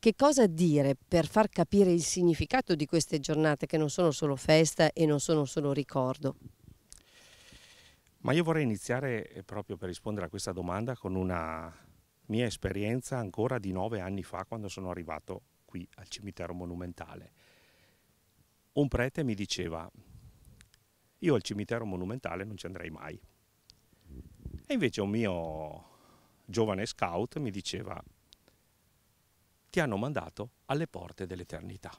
Che cosa dire per far capire il significato di queste giornate che non sono solo festa e non sono solo ricordo? Ma io vorrei iniziare eh, proprio per rispondere a questa domanda con una mia esperienza ancora di nove anni fa quando sono arrivato qui al cimitero monumentale. Un prete mi diceva, io al cimitero monumentale non ci andrei mai. E invece un mio giovane scout mi diceva, ti hanno mandato alle porte dell'eternità.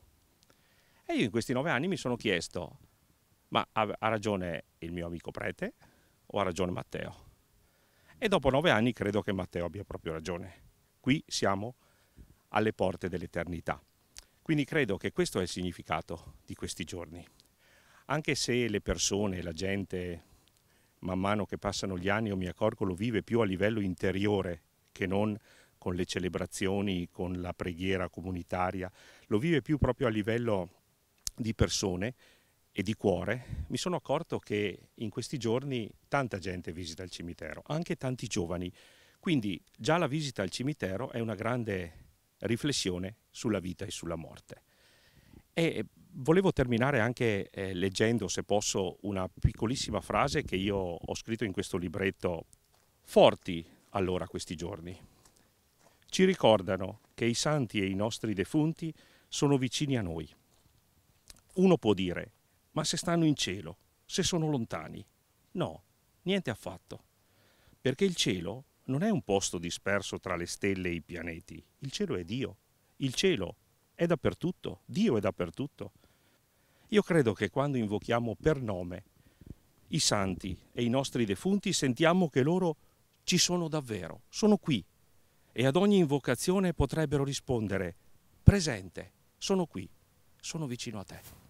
E io in questi nove anni mi sono chiesto, ma ha ragione il mio amico prete o ha ragione Matteo? E dopo nove anni credo che Matteo abbia proprio ragione. Qui siamo alle porte dell'eternità. Quindi credo che questo è il significato di questi giorni. Anche se le persone, la gente, man mano che passano gli anni, io mi accorgo, lo vive più a livello interiore che non con le celebrazioni, con la preghiera comunitaria, lo vive più proprio a livello di persone e di cuore, mi sono accorto che in questi giorni tanta gente visita il cimitero, anche tanti giovani. Quindi già la visita al cimitero è una grande riflessione sulla vita e sulla morte. E volevo terminare anche eh, leggendo, se posso, una piccolissima frase che io ho scritto in questo libretto, Forti allora questi giorni ci ricordano che i santi e i nostri defunti sono vicini a noi. Uno può dire, ma se stanno in cielo, se sono lontani? No, niente affatto. Perché il cielo non è un posto disperso tra le stelle e i pianeti. Il cielo è Dio. Il cielo è dappertutto. Dio è dappertutto. Io credo che quando invochiamo per nome i santi e i nostri defunti sentiamo che loro ci sono davvero, sono qui, e ad ogni invocazione potrebbero rispondere, presente, sono qui, sono vicino a te.